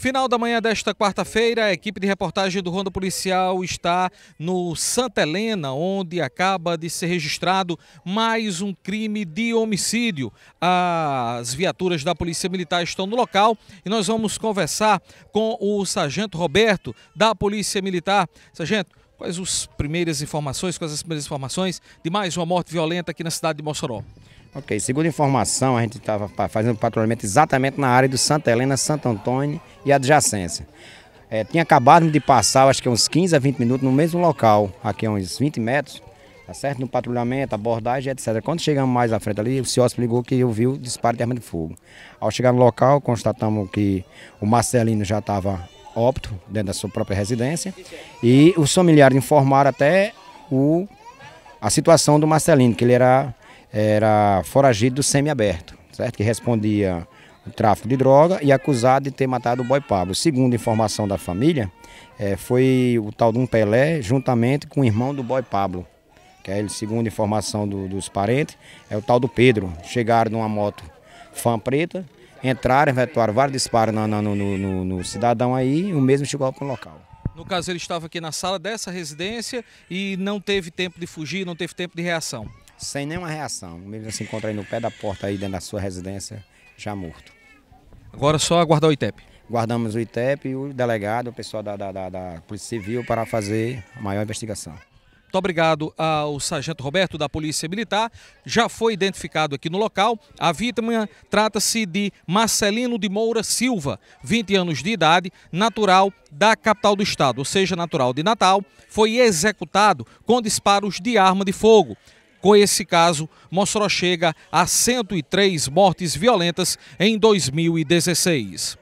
Final da manhã desta quarta-feira, a equipe de reportagem do Ronda Policial está no Santa Helena, onde acaba de ser registrado mais um crime de homicídio. As viaturas da Polícia Militar estão no local e nós vamos conversar com o Sargento Roberto, da Polícia Militar. Sargento, quais as primeiras informações, quais as primeiras informações de mais uma morte violenta aqui na cidade de Mossoró? Ok, segundo informação, a gente estava fazendo patrulhamento exatamente na área do Santa Helena, Santo Antônio e adjacência. É, tinha acabado de passar, acho que uns 15 a 20 minutos, no mesmo local, aqui a uns 20 metros, tá certo? No patrulhamento, abordagem, etc. Quando chegamos mais à frente ali, o Ciosp ligou que ouviu o disparo de arma de fogo. Ao chegar no local, constatamos que o Marcelino já estava óbito dentro da sua própria residência e os familiares informaram até o, a situação do Marcelino, que ele era era foragido do semiaberto, certo? Que respondia o tráfico de droga e acusado de ter matado o boy Pablo. Segundo informação da família, é, foi o tal de um Pelé juntamente com o irmão do boy Pablo, que é ele, segundo informação do, dos parentes, é o tal do Pedro. Chegaram numa moto fã preta, entraram, efetuaram vários disparos no, no, no, no cidadão aí e o mesmo chegou para o local. No caso, ele estava aqui na sala dessa residência e não teve tempo de fugir, não teve tempo de reação sem nenhuma reação. Ele se encontra aí no pé da porta aí dentro da sua residência, já morto. Agora é só aguardar o ITEP. Guardamos o ITEP e o delegado, o pessoal da, da, da, da Polícia Civil para fazer a maior investigação. Muito obrigado ao Sargento Roberto da Polícia Militar. Já foi identificado aqui no local. A vítima trata-se de Marcelino de Moura Silva, 20 anos de idade, natural da capital do estado, ou seja, natural de Natal. Foi executado com disparos de arma de fogo. Com esse caso, Mossoró chega a 103 mortes violentas em 2016.